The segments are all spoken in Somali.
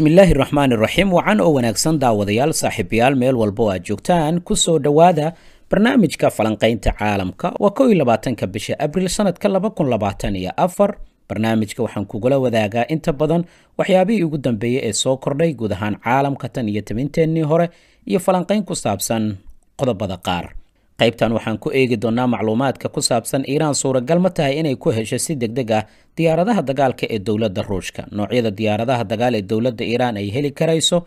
bismillaahi raxmaan iraxiim wacan oo wanaagsan daawadayaal saaxiibayaal meel walba oo aad joogtaan kusoo dhowaada barnaamijka falanqaynta caalamka waa kow iyo labaatanka bisha abriil sanadka laba kun labaatan iyo afar barnaamijka waxaan kugula wadaagaa inta badan waxyaabihii ugu dambeeyey ee soo kordhay guud ahaan caalamka tan iyo taminteennii hore iyo falanqayn ku saabsan qodobada qaar qaybtan waxaan ku eegi doonaa macluumaadka ku saabsan iiraan suuragal ma tahay inay ku hesho si deg deg ah diyaaradaha dagaalka ee dowladda ruushka noocyada diyaaradaha dagaal ee dowladda iiraan ay heli karayso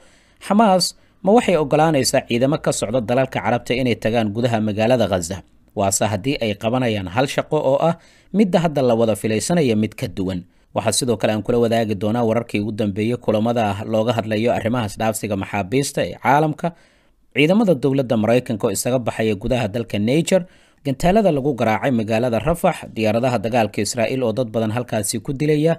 xamaas ma waxay ogolaanaysaa ciidamo ka socda dalalka carabta inay tagaan gudaha magaalada khaza waase haddii ay qabanayaan hal shaqo oo ah midda hadda la wada filaysanaya mid ka duwan waxaa sidoo kale aan kula wadaagi doonaa wararkii ugu dambeeyey kulamada looga hadlayo arrimaha isdhaafsiga maxaabiista ee caalamka ciidamada dowladda maraykanka oo isaga baxaya gudaha dalka niger gantaalada lagu garaacay magaalada rafax diyaaradaha dagaalka israa'iil oo dad badan halkaasi ku dilaya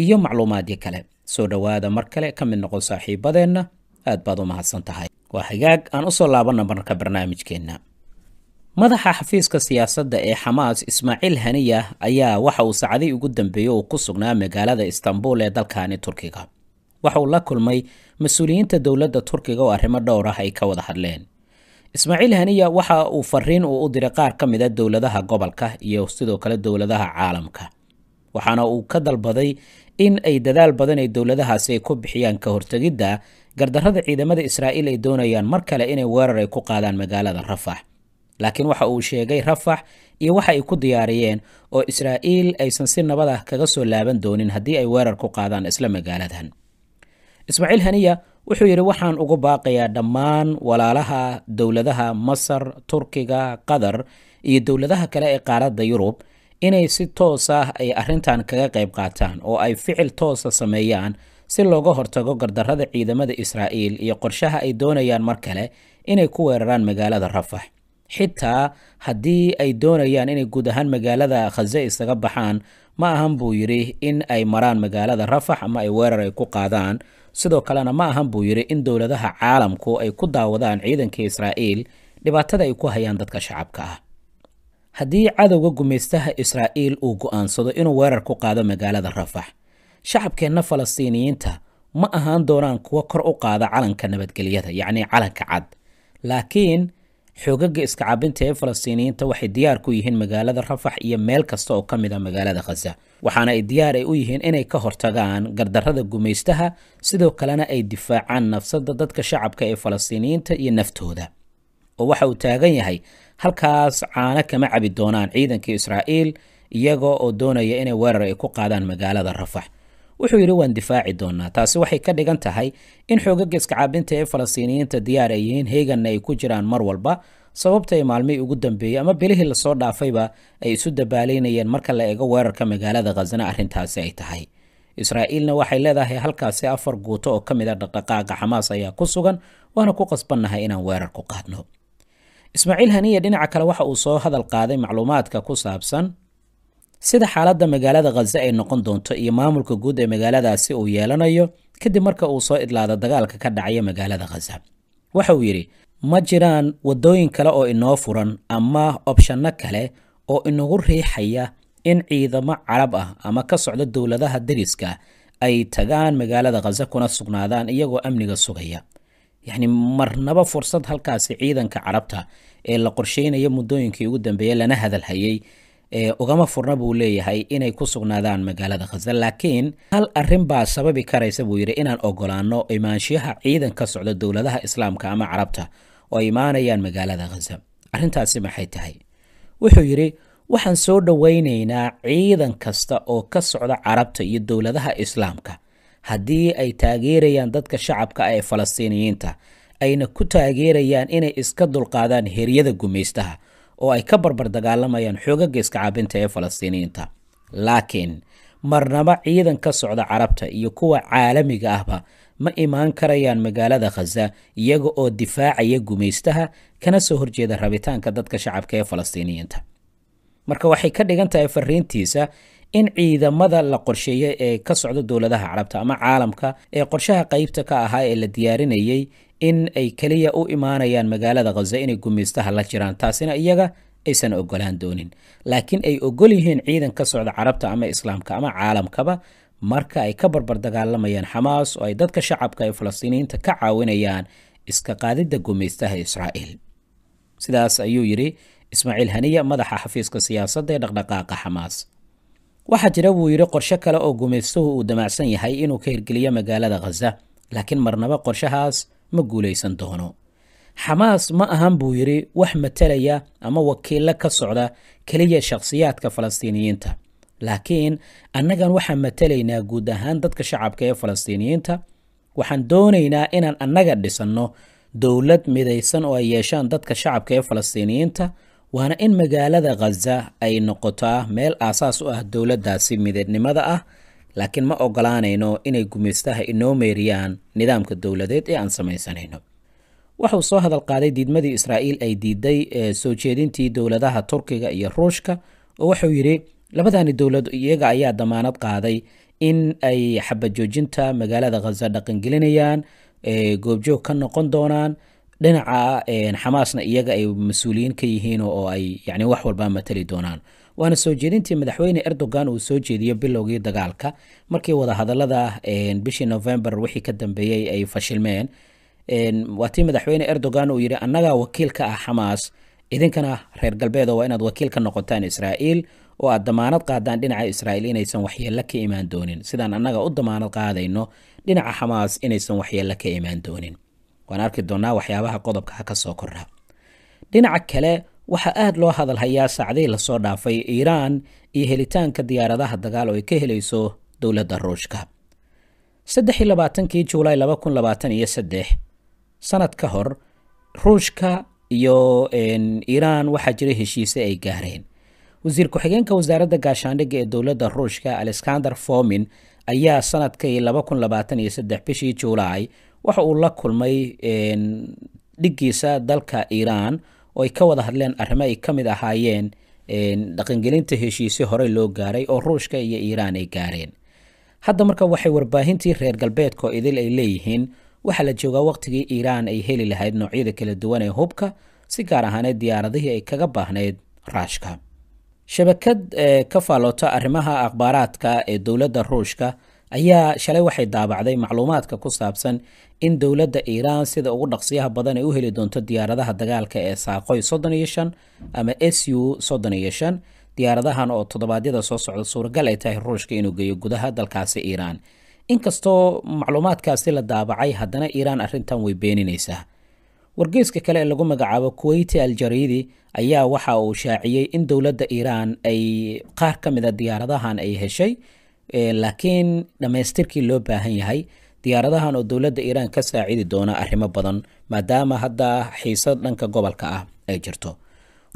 iyo macluumaadyo kale soo dhowaada mar kale ka mid noqon saaxiibadeenna aad baad u mahadsan tahay waa hagaag aan usoo laabanna marka barnaamijkeenna madaxa xafiiska siyaasadda ee xamaas ismaaciil haniya ayaa waxa uu sacday ugu dambeeyey uu ku sugnaa magaalada istanbul ee dalkani turkiga waxuu la kulmay mas-uuliyiinta dowladda turkiga oo arrimo dhowr ah ay ka wada hadleen ismaaciil haniya waxa uu fariin uu u diray qaar ka mid a ah dowladaha gobolka iyo sidoo kale dowladaha caalamka waxaana uu ka dalbaday in ay dadaal badan ay dowladahaasi ay ku bixiyaan ka hortegidda gardarrada ciidamada israa'iil ay doonayaan mar kale inay weerar ay ku qaadaan magaalada rafax laakiin waxa uu sheegay rafax iyo waxa ay ku diyaariyeen oo israa'iil aysan si nabad ah kaga soo laaban doonin haddii ay weerar ku qaadaan isla magaaladan ismaaciil haniya wuxuu yidhi waxaan ugu baaqayaa dhammaan walaalaha dowladaha masar turkiga qatar iyo dowladaha kale ee qaaradda yurub inay si toos ah ay arrintan kaga qayb qaataan oo ay ficil toosa ah sameeyaan si looga hortago gardarrada ciidamada israa'iil iyo qorshaha ay doonayaan mar kale inay ku weeraraan magaalada rafax xitaa haddii ay doonayaan inay guud ahaan magaalada khaze isaga baxaan ma ahan buu yidhi in ay maraan magaalada rafax ama ay weerar ay ku qaadaan sidoo kalena ma ahan buu yidhi in dowladaha caalamku ay ku daawadaan ciidanka israa'iil dhibaatada ay ku hayaan dadka shacabka ah haddii cadowga gumaystaha israa'iil uu go'aansado inuu weerar ku qaado magaalada rafax shacabkeenna falastiiniyiinta ma ahaan doonaan kuwo kor u qaada calanka nabadgelyada yacnii calanka cad laakiin xoogaga iska cabinta ee falastiiniyiinta waxay diyaar ku yihiin magaalada rafax iyo meel kasta oo ka mid a ah magaalada khaza waxaana ay diyaar ay u yihiin inay ka hortagaan gardarrada gumaystaha sidoo kalena ay difaacaan nafsada dadka shacabka ee falastiiniyiinta iyo naftooda oo waxa uu taagan yahay halkaas caana kama cabi doonaan ciidanka israa'iil iyaga oo doonaya inay weerar ay ku qaadaan magaalada rafax wuxuu yidhi waan difaaci doonaa taasi waxay ka dhigan tahay in xoogaga caabinta ee falastiiniyiinta diyaar ay yihiin heeganna ay ku jiraan mar walba sababta ay maalmihii ugu dambeeyey ama bilihii lasoo dhaafayba ay isu dabaalaynayeen marka la eego weerarka magaalada khasna arrintaasi ay tahay israa'iilna waxay leedahay halkaasi afar guuto oo ka mid a ah dhaqdhaqaaqa xamaas ayaa ku sugan waana ku qasbannahay inaan weerar ku qaadno ismaaciil haniye dhinaca kale waxa uu soo hadal qaaday macluumaadka ku saabsan sida xaaladda magaalada khaza ay noqon doonto iyo maamulka guud ee magaaladaasi uu yeelanayo kadib marka uu soo idlaado dagaalka ka dhacaya magaalada khaza waxa uu yidhi ma jiraan waddooyin kale oo inoo furan ama obshanno kale oo inagu riixaya in ciidamo carab ah ama ka socda dowladaha deriska ay tagaan magaalada khaza kuna sugnaadaan iyagoo amniga sugaya yacni marnaba fursad halkaasi ciidanka carabta ee la qorsheynayo muddooyinkii ugu dambeeyey lana hadalhayay ugama furna buu leeyahay inay ku sugnaadaan magaalada khasal laakiin hal arrin baa sababi karaysa buu yidhi inaan ogolaanno imaanshiyaha ciidan ka socda dowladaha islaamka ama carabta oo imaanayaan magaalada khasa arrintaasi maxay tahay wuxuu yidhi waxaan soo dhowaynaynaa ciidan kasta oo ka socda carabta iyo dowladaha islaamka haddii ay taageerayaan dadka shacabka ee falastiiniyiinta ayna ku taageerayaan inay iska dulqaadaan heryada gumaystaha oo ay ka barbar dagaalamayaan xoogagga caabinta ee falastiiniyiinta laakiin marnaba ciidan ka socda carabta iyo kuwa caalamiga ahba ma imaan karayaan magaalada khaza iyaga oo difaacaya gumaystaha kana soo horjeeda rabitaanka dadka shacabka ee falastiiniyiinta marka waxay ka dhigan tahay fariintiisa in ciidamada la qorsheeyey ee ka socda dowladaha carabta ama caalamka ee qorshaha qaybta ka ahaa ee la diyaarinayey in ay keliya u imaanayaan magaalada khaza inay gumaystaha la jiraan taasina iyaga aysan ogolaan doonin laakiin ay ogol yihiin ciidan ka socda carabta ama islaamka ama caalamkaba marka ay ka barbar dagaalamayaan xamaas oo ay dadka shacabka ee falastiiniyiinta ka caawinayaan iska qaadidda gumaystaha israa'iil sidaas ayuu yidhi ismaaciil haniya madaxa xafiiska siyaasadda ee dhaqdhaqaaqa xamaas waxaa jira wuu yidhi qorshe kale oo gumaystuhu uu damacsan yahay inuu ka hirgeliyo magaalada khaza laakiin marnaba qorshahaas ma guulaysan doono xamaas ma ahan buu yidhi wax matalaya ama wakiillo ka socda keliya shakhsiyaadka falastiiniyiinta laakiin annagan waxaan matalaynaa guud ahaan dadka shacabka ee falastiiniyiinta waxaan doonaynaa inaan annaga dhisanno dowlad midaysan oo ay yeeshaan dadka shacabka ee falastiiniyiinta waana in magaalada khaza ay noqotaa meel aasaas u ah dowladdaasi midadnimada ah laakiin ma ogolaanayno inay gumaystaha inoo meeriyaan nidaamka dowladeed ee aan samaysanayno waxauu soo hadal qaaday diidmadii israa'iil ay diiday ee eh, soo jeedintii dowladaha turkiga iyo ruushka oo wuxuu yidhi labadani dowlad iyaga ayaa damaanad qaaday in ay xabajoojinta magaalada khaza dhaqangelinayaan eh, goobjoog ka noqon doonaan dhinaca eh, xamaasna iyaga ay mas-uuliyiin ka yihiin oo ay yani wax walba matali doonaan waana soo jeedintii madaxweyne erdogan uu soo jeediyo bilowgii dagaalka markii wadahadalada bishii novembar wixii ka dambeeyey ay fashilmeen waatii madaxweyne erdogan uu yidhi annagaa wakiil ka ah xamaas idinkana reer galbeed waa inaad wakiil ka noqotaan israa'iil oo aad damaanad qaadaan dhinaca israa'iil inaysan waxyeello ka imaan doonin sidaan annaga u damaanad qaadayno dhinaca xamaas inaysan waxyeello ka imaan doonin waan arki doonaa waxyaabaha qodobka ka soo kordha dhinaca kale waxaa aad loo hadalhayaa saacdii lasoo dhaafay iiraan iyo helitaanka diyaaradaha dagaal oo ay ka helayso dowladda ruushka saddexii labaatankii juulaay laba kun labaatan iyo saddex sanad ka hor ruushka iyo iiraan waxaa jira heshiise ay gaareen wasiir ku-xigeenka wasaaradda gaashaandhigga ee dowladda ruushka alexander fomin ayaa sanadkii laba kun labaatan iyo saddex bishii juulaay waxa uu la kulmay dhiggiisa dalka iiraan oo ay ka wada hadleen arrimo ay ka mid ahaayeen dhaqangelinta heshiisi horey loo gaaray oo ruushka iyo iiraan ay gaareen hadda marka waxay warbaahintii reer galbeedka oo idil ay leeyihiin waxaa la joogaa waqtigii iiraan ay heli lahayd noocyada kala duwan ee hubka si gaar ahaaneed diyaaradihii ay kaga baahnayd raashka shabakad ka faallooto arrimaha akhbaaraadka ee dowladda ruushka ayaa shalay waxay daabacday macluumaadka ku saabsan in dowladda iiraan sida ugu dhaqsiyaha badan ay u heli doonto diyaaradaha dagaalka ee saaqoy soddon iyo shan ama s u soddon iyo shan diyaaradahan oo toddobaadyada soo socda suuragal ay tahay ruushka inuu geeyo gudaha dalkaasi iiraan inkastoo macluumaadkaasi la daabacay haddana iiraan arrintan way beeninaysaa wargeyska kale ee lagu magacaabo kuweyti al ayaa waxa uu shaaciyey in dowladda iiraan ay qaar ka mida ah diyaaradahan ay heshay Eh, laakiin dhammaystirkii loo baahan yahay diyaaradahan oo dowladda iiraan ka saacidi doona arrimo badan maadaama hadda xiisad dhanka gobolka ah ay jirto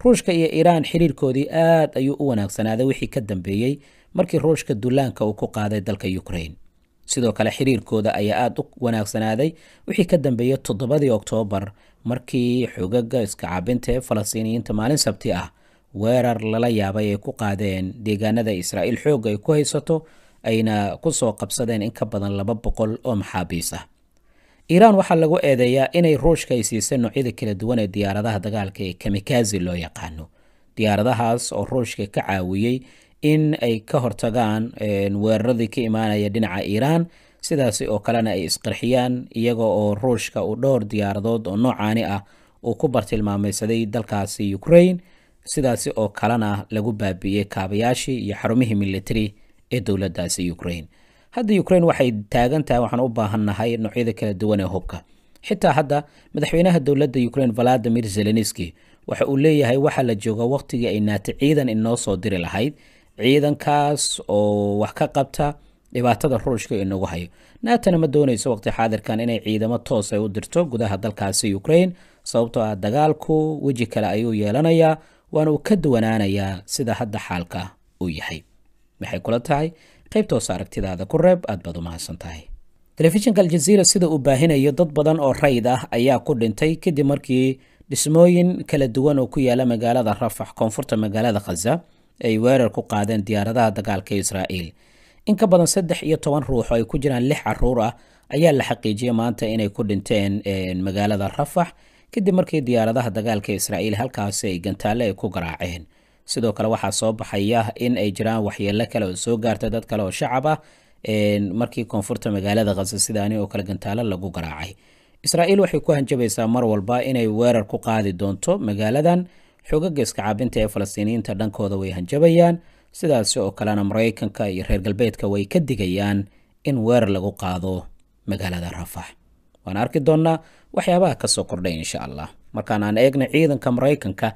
ruushka iyo iiraan xiriirkoodii aad ayuu u wanaagsanaaday wixii ka dambeeyey markii ruushka dullaanka uu ku qaaday dalka ukrain sidoo kale xiriirkooda ayaa aad u wanaagsanaaday wixii ka dambeeyey toddobadii oktoobar markii xogaga iska ee falastiiniyiinta maalin sabti ah weerar lala yaabay ay ku qaadeen deegaanada israa'iil xoog ay ku haysato ayna ku soo qabsadeen in ka badan laba boqol oo maxaabiis ah iiraan waxaa lagu eedeeyaa inay ruushka ay siisay noocyada kala duwan ee diyaaradaha dagaalka ee kamikazi loo yaqaano diyaaradahaas oo ruushka ka caawiyey in ay ka hortagaan weeraradii ka imaanaya dhinaca iiraan sidaasi oo kalena ay isqarxiyaan iyaga oo ruushka uu dhowr diyaaradood oo noocaani ah uu ku bartilmaamaysaday dalkaasi ukrain sidaasi oo kalena lagu baabiiyey kaabayaashii iyo xarumihii militari ee dowladaasi ukraine hadda ukraine waxay taagan tahay waxaan u baahannahay noocyada kala duwan ee hubka xitaa hadda madaxweynaha dowladda ukraine valadimir zelenski waxa uu leeyahay waxaa la jooga wakhtigii ay naati ciidan inoo soo diri lahayd ciidankaas oo wax ka qabta dhibaatada ruushka inagu hayo naatana ma doonayso waqti xaadirkan inay ciidamo toos ay u dirto gudaha dalkaasi ukraine sababtoo ah dagaalku weji kale ayuu yeelanayaa waana uu ka duwanaanayaa sida hadda xaalka uu yahay maxay kula tahay qaybtoosa aragtidaada ku reeb aad baad u mahadsan tahay telefishinka aljaziira sida uu baahinayo dad badan oo rayd ah ayaa ku dhintay kadib markii dhismooyin kala duwan oo ku yaala magaalada rafax koonfurta magaalada khaza ay weerar ku qaadeen diyaaradaha dagaalka israa'iil in ka badan saddex iyo toban ruux ay ku jiraan lix caruur ah ayaa la xaqiijiyay maanta inay ku dhinteen magaalada rafax kadib markii diyaaradaha dagaalka israa'iil halkaasi ay gantaale ay ku garaaceen sidoo kale waxaa soo baxaya in ay jiraan waxyeelo kale oo soo gaarta dad kale oo shacab ah markii koonfurta magaalada khasa sidaani oo kale gantaale lagu garaacay israa'iil waxay ku hanjabaysaa mar walba inay weerar ku qaadi doonto magaaladan xoogaga iskacaabinta ee falastiiniyiinta dhankooda way hanjabayaan sidaasi oo kalena maraykanka iyo reer galbeedka way ka digayaan in weerar lagu qaado magaalada rafax waan arki doonnaa waxyaabaha kasoo kordhay insha allah markaan aan eegna ciidanka maraykanka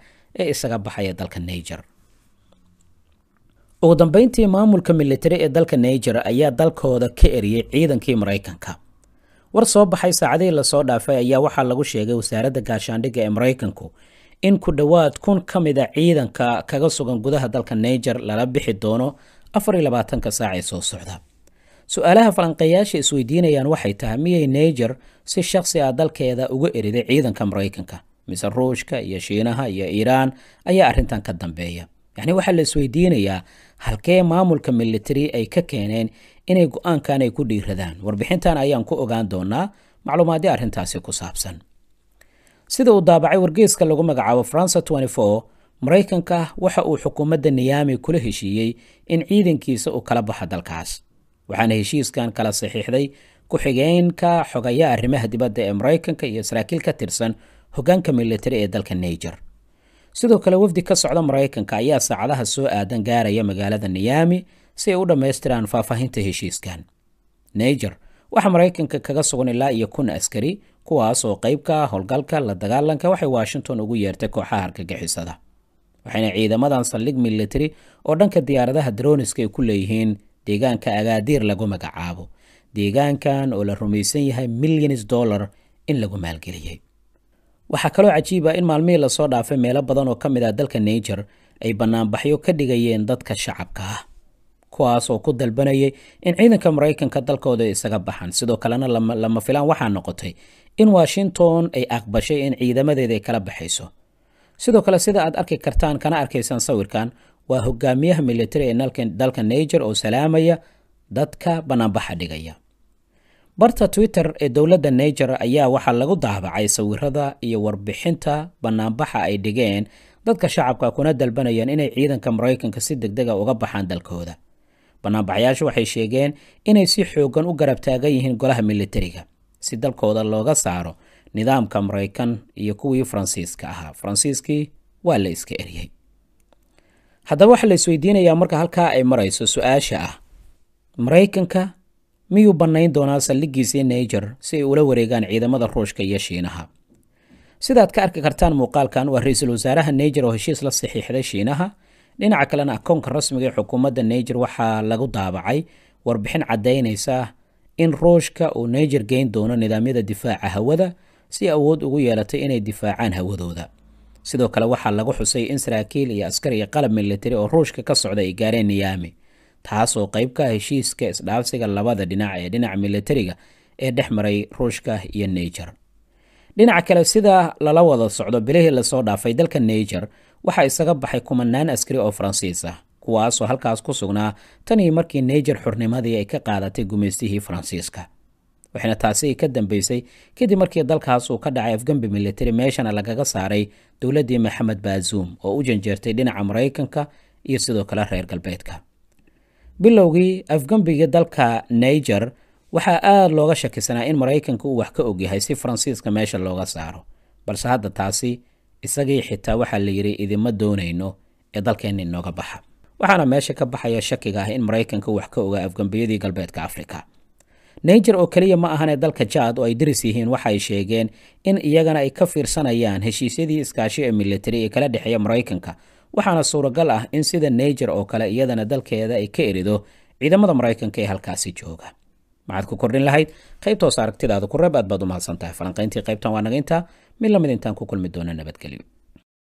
ee isaga baxaya dalka naiger ugu dambeyntii maamulka militari ee dalka naiger ayaa dalkooda ka eriyey ciidankii maraykanka war soo baxay saacadihii lasoo dhaafay ayaa waxaa lagu sheegay wasaaradda gaashaandhigga ee maraykanku in ku dhowaad kun ka mida ah ciidanka kaga sugan gudaha dalka naiger lala bixi doono afar iyo labaatanka saacee soo socda سؤالها فلانقياشي سويدين يان يعني وحي تهمية نيجر سي شخصي عدل كيدا اوغو إريد عيدن كامرايكنكا مثل روشكا يا شينها يا إيران أي أرنتان كدن بيه يعني وحل السويدين يا هل كي مامول كمليتري أي ككينين إني قوان كان يكو ديردان وربحين تان أيان كو أغان دونا معلومات دي أرنتان سيكو سابسن سيدا ودابعي ورقيسك اللغو مقعاو فرانسا 24 مرايكنكا وحاو حكومة دنيامي كله شيي إن عيدن كيسا أو كلبو حدل waxaana heshiiskan kala saxiixday ku-xigeenka xogayaa arrimaha dibadda ee maraykanka iyo saraakiil ka tirsan hoggaanka militari ee dalka naijer sidoo kale wafdi ka socda maraykanka ayaa saacadaha soo aadan gaaraya magaalada nayaami si ay u dhammaystiraan faahfaahinta heshiiskan naijer waxaa maraykanka kaga sugan ilaa iyo kun askari kuwaas oo qayb ka ah howlgalka la dagaalanka waxay washington ugu yeertay kooxaha hargagixisada waxayna ciidamadan saldhig militari oo dhanka diyaaradaha daroniska ay ku leeyihiin deegaanka agaadiir lagu magacaabo deegaankan oo la rumaysan yahay milyans dollar in lagu maalgeliyey waxaa kaloo cajiiba ah in maalmihii lasoo dhaafay meelo badan oo ka mid ah dalka naiger ay bannaanbaxyo ka dhigayeen dadka shacabka ah kuwaas oo ku dalbanayay in ciidanka maraykanka dalkooda isaga baxaan sidoo kalena lama filaan waxaa noqotay in washington ay aqbashay in ciidamadeeda ay kala baxayso sidoo kale sida aad arki kartaan kana arkaysaan sawirkan waa hogaamiyaha militari ee dalka niger oo salaamaya dadka banaanbaxa dhigaya barta twitter ee dowladda niger ayaa waxaa lagu daabacay sawirada iyo warbixinta banaanbaxa ay dhigeen dadka shacabka kuna dalbanayaan inay ciidanka maraykanka si degdega ah uga baxaan dalkooda banaanbaxyaashu waxay sheegeen inay si xoogan u garab taagan yihiin golaha militariga si dalkooda looga saaro nidaamka maraykan iyo kuwii faransiiska ahaa faransiiskii waa la iska eryay haddaba waxaa la isweydiinayaa marka halkaa ay marayso su-aasha ah maraykanka miyuu bannayn doonaa saldhiggiisii naijer si ay ula wareegaan ciidamada ruushka iyo shiinaha sidaad ka arki kartaan muuqaalkan waa ra-iisul wasaaraha naijer oo heshiis la saxiixday shiinaha dhinaca kalena akoonka rasmiga ee xukuumadda naijer waxaa lagu daabacay warbixin caddaynaysa in ruushka uu naijer geyn doono nidaamyada difaaca hawada si awood ugu yeelatay inay difaacaan hawadooda sidoo kale waxaa lagu xusay in saraakiil iyo askar iyo qalab militari oo ruushka ka socda ay gaareen niyaami taasoo oo qayb ka ah heshiiska isdhaafsiga labada dhinac ee dhinaca militariga ee dhex maray ruushka iyo neijer dhinaca kale sida lala wada socdo bilihii lasoo dhaafay dalka neijer waxaa isaga baxay kumanaan askari oo faransiis ah kuwaasoo halkaas ku sugnaa tan iyo markii neijer xurnimadii ay ka qaadatay gumaystihii faransiiska waxayna taasi ka dambeysay kadib markii dalkaas uu ka dhacay afgambi militari meeshana lagaga saaray dowladdii maxamed baazuum oo u janjeertay dhinaca maraykanka iyo sidoo kale reer galbeedka bilowgii afgambigii dalka naiger waxaa aad looga shakisanaa in maraykanka uu wax ka ogyahay si faransiiska meesha looga saaro balse hadda taasi isagii xitaa waxaa la yidhi idima doonayno ee dalkeenna inooga baxa waxaana meesha ka baxaya shakiga ah in maraykanka wax ka ogaa afgambiyadii galbeedka afrika naiger oo keliya ma ahanee dalka jaad oo ay daris yihiin waxaay sheegeen in iyagana ay ka fiirsanayaan heshiisyadii iskaashi ee militari ee kala dhexeeya maraykanka waxaana suuragal ah in sida naiger oo kale iyadana dalkeeda ay ka erido ciidamada maraykanka ee halkaasi jooga maxaad ku kordhin lahayd qaybtoos aragtidaada ku reeb aad baad u mahadsantahay falanqayntii qaybtan waa naga mid lamid intaan ku kulmi doona nabadgelyo